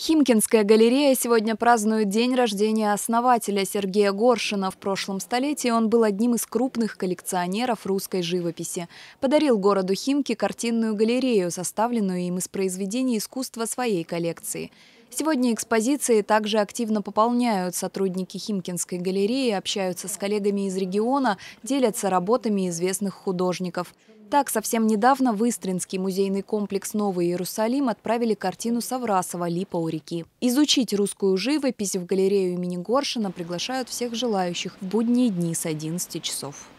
Химкинская галерея сегодня празднует день рождения основателя Сергея Горшина. В прошлом столетии он был одним из крупных коллекционеров русской живописи. Подарил городу Химки картинную галерею, составленную им из произведений искусства своей коллекции – Сегодня экспозиции также активно пополняют. Сотрудники Химкинской галереи общаются с коллегами из региона, делятся работами известных художников. Так, совсем недавно в Истринский музейный комплекс «Новый Иерусалим» отправили картину Саврасова «Липа у реки». Изучить русскую живопись в галерею имени Горшина приглашают всех желающих в будние дни с 11 часов.